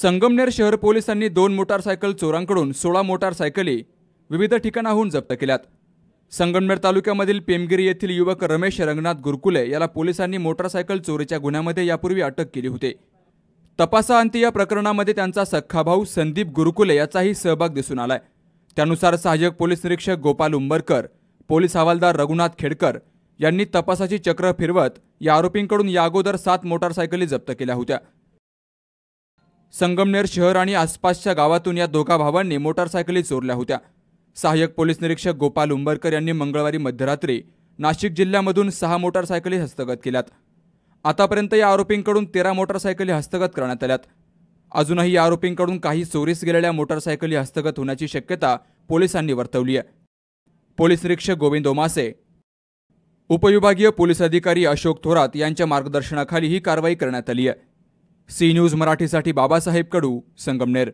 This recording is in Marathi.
संगमनेर शहर पोलिसांनी दोन मोटारसायकल चोरांकडून सोळा मोटारसायकली विविध ठिकाणाहून जप्त केल्यात संगमनेर तालुक्यामधील पेमगिरी येथील युवक रमेश रंगनाथ गुरकुले याला पोलिसांनी मोटारसायकल चोरीच्या गुन्ह्यामध्ये यापूर्वी अटक केली होती तपासाअंती या प्रकरणामध्ये त्यांचा सख्खा भाऊ संदीप गुरुकुले याचाही सहभाग दिसून आलाय त्यानुसार सहाय्यक पोलीस निरीक्षक गोपाल उंबरकर पोलीस हवालदार रघुनाथ खेडकर यांनी तपासाची चक्र फिरवत या आरोपींकडून या अगोदर सात मोटारसायकली जप्त केल्या होत्या संगमनेर शहर आणि आसपासच्या गावातून या दोघा भावांनी मोटारसायकली चोरल्या होत्या सहाय्यक पोलीस निरीक्षक गोपाल उंबरकर यांनी मंगळवारी मध्यरात्री नाशिक जिल्ह्यामधून सहा मोटारसायकली हस्तगत केल्यात आतापर्यंत या आरोपींकडून तेरा मोटारसायकली हस्तगत करण्यात आल्यात अजूनही या आरोपींकडून काही चोरीस गेलेल्या मोटारसायकली हस्तगत होण्याची शक्यता पोलिसांनी वर्तवली आहे पोलीस निरीक्षक गोविंद ओमासे उपविभागीय पोलीस अधिकारी अशोक थोरात यांच्या मार्गदर्शनाखाली ही कारवाई करण्यात आली आहे सी न्यूज मराठीसाठी बाबासाहेब कडू संगमनेर